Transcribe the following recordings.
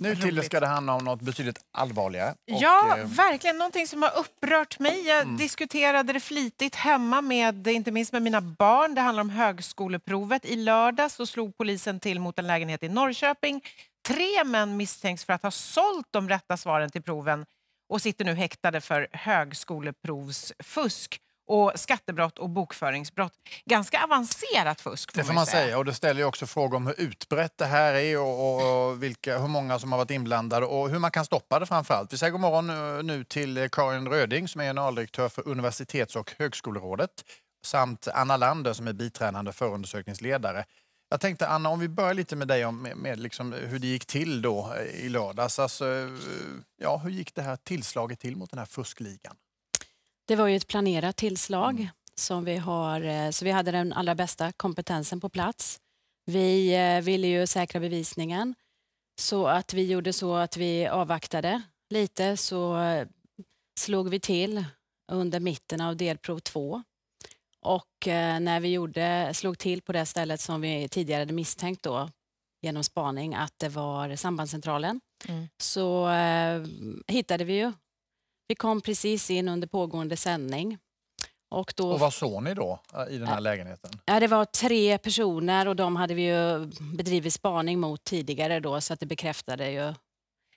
Nu till det ska det handla om något betydligt allvarligare. ja, och, eh... verkligen. Någonting som har upprört mig. Jag mm. diskuterade det flitigt hemma, med, inte minst med mina barn. Det handlar om högskoleprovet. I lördags så slog polisen till mot en lägenhet i Norrköping. Tre män misstänks för att ha sålt de rätta svaren till proven och sitter nu häktade för högskoleprovsfusk och skattebrott och bokföringsbrott. Ganska avancerat fusk. det får man säga. säga. Och det ställer också frågor om hur utbrett det här är och, och vilka, hur många som har varit inblandade och hur man kan stoppa det framförallt. Vi säger god morgon eh, nu till eh, Karin Röding som är generaldirektör för Universitets och högskolerådet samt Anna Lander som är biträdande förundersökningsledare. Jag tänkte Anna, om vi börjar lite med dig om med liksom hur det gick till då eh, i lördags. Alltså, ja, hur gick det här tillslaget till mot den här fuskligan? Det var ju ett planerat tillslag mm. som vi har, eh, så vi hade den allra bästa kompetensen på plats. Vi eh, ville ju säkra bevisningen så att vi gjorde så att vi avvaktade lite så eh, slog vi till under mitten av delprov 2 och när vi gjorde, slog till på det stället som vi tidigare hade misstänkt då genom spaning att det var sambandscentralen mm. så hittade vi ju vi kom precis in under pågående sändning. Och, då, och vad såg ni då eh, i den här lägenheten? Ja, det var tre personer och de hade vi ju bedrivit spaning mot tidigare då så att det bekräftade ju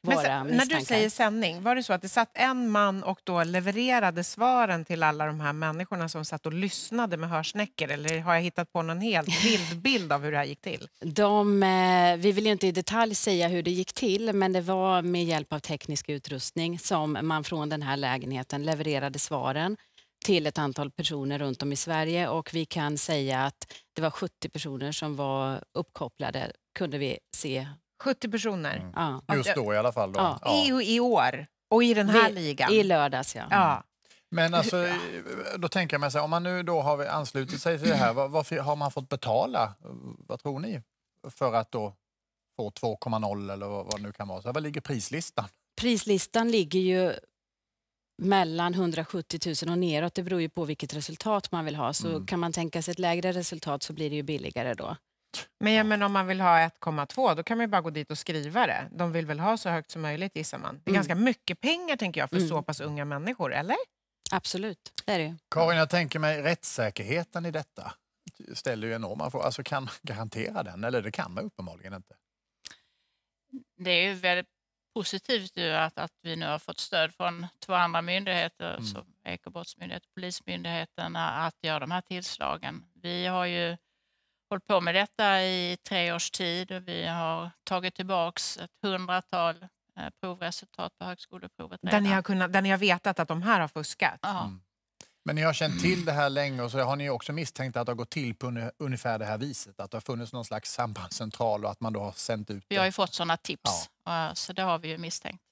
våra så, När du säger sändning, var det så att det satt en man och då levererade svaren till alla de här människorna som satt och lyssnade med hörsnäckor eller har jag hittat på någon helt vild bild av hur det här gick till? De, eh, vi vill inte i detalj säga hur det gick till men det var med hjälp av teknisk utrustning som man från den här lägenheten levererade svaren till ett antal personer runt om i Sverige och vi kan säga att det var 70 personer som var uppkopplade kunde vi se 70 personer. Mm. Just alltså, då i alla fall. Då. Ja. I, I år och i den här Vi, ligan. I lördags, ja. ja. Men alltså, då tänker man sig, om man nu då har anslutit sig till det här, varför har man fått betala, vad tror ni, för att då få 2,0 eller vad det nu kan vara? Så vad ligger prislistan? Prislistan ligger ju mellan 170 000 och neråt. Det beror ju på vilket resultat man vill ha. Så mm. kan man tänka sig ett lägre resultat så blir det ju billigare då. Men, ja, men om man vill ha 1,2 då kan man bara gå dit och skriva det. De vill väl ha så högt som möjligt gissar man. Det är mm. ganska mycket pengar tänker jag för mm. så pass unga människor, eller? Absolut, det är det Karin, jag tänker mig rättssäkerheten i detta ställer ju enorma frågor. Alltså kan man garantera den? Eller det kan man uppenbarligen inte. Det är ju väldigt positivt ju att, att vi nu har fått stöd från två andra myndigheter mm. som Ekobrottsmyndigheten och Polismyndigheten att göra de här tillslagen. Vi har ju hållit på med detta i tre års tid och vi har tagit tillbaks ett hundratal eh, provresultat på högskoleprovet. Redan. Där ni, har kunnat, där ni har vetat att de här har fuskat? Ja. Mm. Men ni har känt till det här länge och så har ni också misstänkt att det har gått till på ungefär det här viset? Att det har funnits någon slags sambandscentral och att man då har sänt ut det? Vi har ju fått sådana tips, ja. så det har vi ju misstänkt.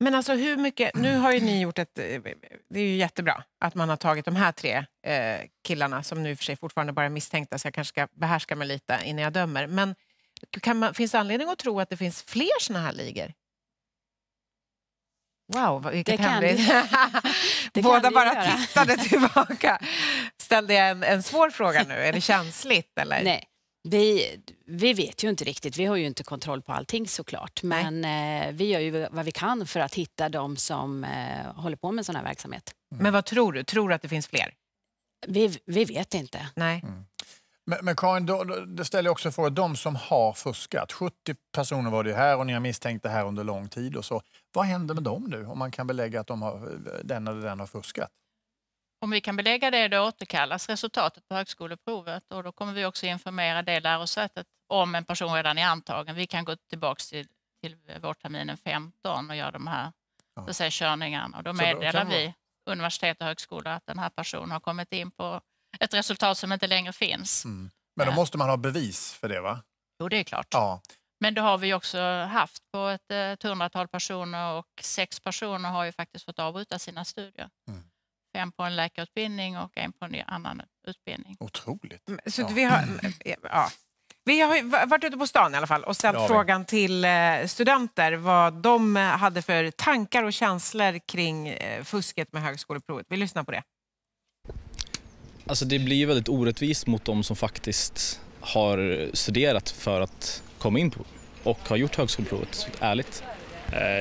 Men alltså hur mycket, nu har ju ni gjort ett, eh, det är ju jättebra att man har tagit de här tre eh, killarna som nu för sig fortfarande bara är misstänkta så jag kanske ska behärska mig lite innan jag dömer. Men man, finns det anledning att tro att det finns fler såna här ligor? Wow, vilket hemligt. Båda bara göra. tittade tillbaka. Ställde jag en, en svår fråga nu? Är det känsligt? Eller? Nej. Vi, vi vet ju inte riktigt, vi har ju inte kontroll på allting såklart, men Nej. Eh, vi gör ju vad vi kan för att hitta de som eh, håller på med sån här verksamhet. Mm. Men vad tror du? Tror du att det finns fler? Vi, vi vet inte. Nej. Mm. Men, men Karin, då, då ställer jag också frågan, de som har fuskat, 70 personer var det här och ni har misstänkt det här under lång tid och så. Vad händer med dem nu om man kan belägga att de har, eh, den eller den har fuskat? Om vi kan belägga det då återkallas resultatet på högskoleprovet och då kommer vi också informera det lärosätet om en person redan är antagen. Vi kan gå tillbaka till, till vårterminen 15 och göra de här ja. så säga, körningarna. Och då meddelar vi man... universitet och högskola att den här personen har kommit in på ett resultat som inte längre finns. Mm. Men då måste man ha bevis för det va? Jo, det är klart. Ja. Men det har vi också haft på ett, eh, ett hundratal personer och sex personer har ju faktiskt fått avbryta sina studier. Mm. Fem på en läkarutbildning och en på en annan utbildning. Otroligt. Mm, så ja. vi, har, mm, ja. vi har varit ute på stan i alla fall och ställt frågan till eh, studenter vad de eh, hade för tankar och känslor kring eh, fusket med högskoleprovet. Vi lyssnar på det. Alltså det blir väldigt orättvist mot de som faktiskt har studerat för att komma in på och har gjort högskoleprovet, ärligt.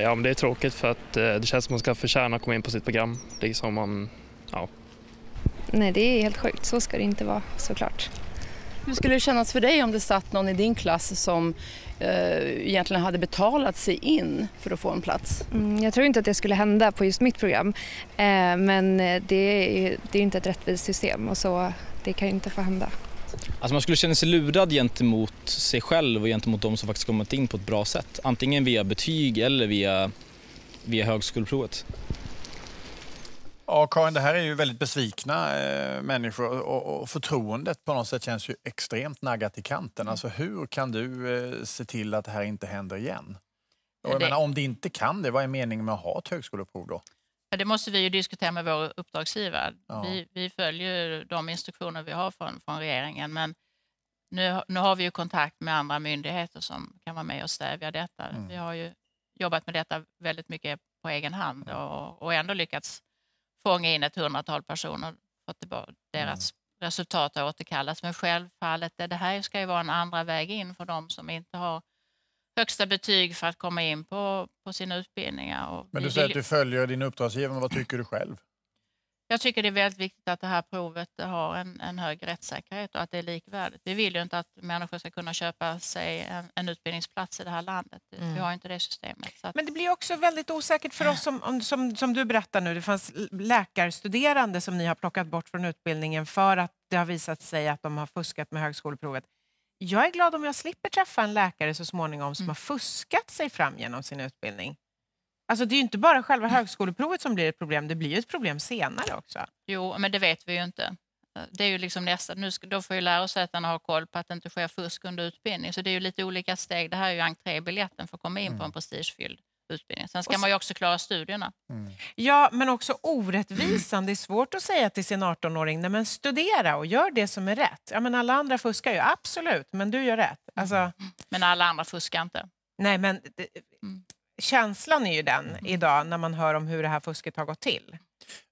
Ja, men det är tråkigt för att det känns som att man ska förtjäna att komma in på sitt program. Liksom man Ja. Nej, det är helt sjukt. Så ska det inte vara såklart. Hur skulle det kännas för dig om det satt någon i din klass som eh, egentligen hade betalat sig in för att få en plats? Mm, jag tror inte att det skulle hända på just mitt program. Eh, men eh, det är, det är inte ett rättvist system och så det kan ju inte få hända. Alltså man skulle känna sig lurad gentemot sig själv och gentemot de som faktiskt kommit in på ett bra sätt. Antingen via betyg eller via, via högskoleprovet. Ja, Karin, det här är ju väldigt besvikna eh, människor och, och, förtroendet på något sätt känns ju extremt naggat i kanten. Alltså, mm. hur kan du eh, se till att det här inte händer igen? Och det... Menar, om det inte kan det, vad är meningen med att ha ett högskoleprov då? Ja, det måste vi ju diskutera med vår uppdragsgivare. Ja. Vi, vi, följer de instruktioner vi har från, från regeringen, men nu, nu, har vi ju kontakt med andra myndigheter som kan vara med och stävja detta. Mm. Vi har ju jobbat med detta väldigt mycket på egen hand och, och ändå lyckats fånga in ett hundratal personer för att deras mm. resultat har återkallats. Men självfallet, det här ska ju vara en andra väg in för de som inte har högsta betyg för att komma in på, på sina utbildningar. Och Men du säger vill... att du följer din uppdragsgivare, vad tycker du själv? Jag tycker det är väldigt viktigt att det här provet har en, en hög rättssäkerhet och att det är likvärdigt. Vi vill ju inte att människor ska kunna köpa sig en, en utbildningsplats i det här landet. Mm. Vi har inte det systemet. Att... Men det blir också väldigt osäkert för oss, som, som, som du berättar nu. Det fanns läkarstuderande som ni har plockat bort från utbildningen för att det har visat sig att de har fuskat med högskoleprovet. Jag är glad om jag slipper träffa en läkare så småningom som mm. har fuskat sig fram genom sin utbildning. Alltså det är ju inte bara själva högskoleprovet som blir ett problem, det blir ett problem senare också. Jo, men det vet vi ju inte. Eh, det är ju liksom nästa, nu ska, då får ju lärosätena ha koll på att det inte sker fusk under utbildning. Så det är ju lite olika steg. Det här är ju entrébiljetten för att komma in mm. på en prestigefylld utbildning. Sen ska man ju också klara studierna. Mm. Ja, men också orättvisan. Det är svårt att säga till sin 18-åring, nej men studera och gör det som är rätt. Ja, men alla andra fuskar ju, absolut, men du gör rätt. Alltså... Mm. Men alla andra fuskar inte. Nej, men känslan är ju den mm. idag när man hör om hur det här fusket har gått till.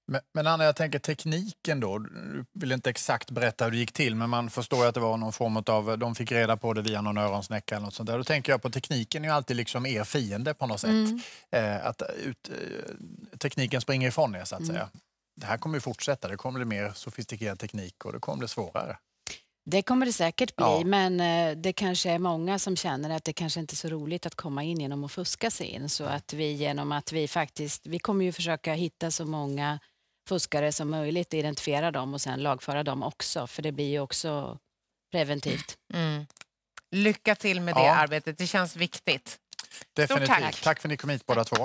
Men, men Anna, jag tänker tekniken då. Du vill inte exakt berätta hur det gick till, men man förstår att det var någon form av... De fick reda på det via någon öronsnäcka eller något sånt där. Då tänker jag på tekniken är ju alltid liksom er fiende på något sätt. Mm. Eh, att ut, eh, tekniken springer ifrån er så att mm. säga. Det här kommer ju fortsätta. Det kommer bli mer sofistikerad teknik och det kommer bli svårare. Det kommer det säkert bli, ja. men eh, det kanske är många som känner att det kanske inte är så roligt att komma in genom att fuska sig in. Så att vi genom att vi faktiskt, vi kommer ju försöka hitta så många fuskare som möjligt, identifiera dem och sen lagföra dem också, för det blir ju också preventivt. Mm. Lycka till med det ja. arbetet, det känns viktigt. Definitivt. Tack. tack för att ni kom hit båda två.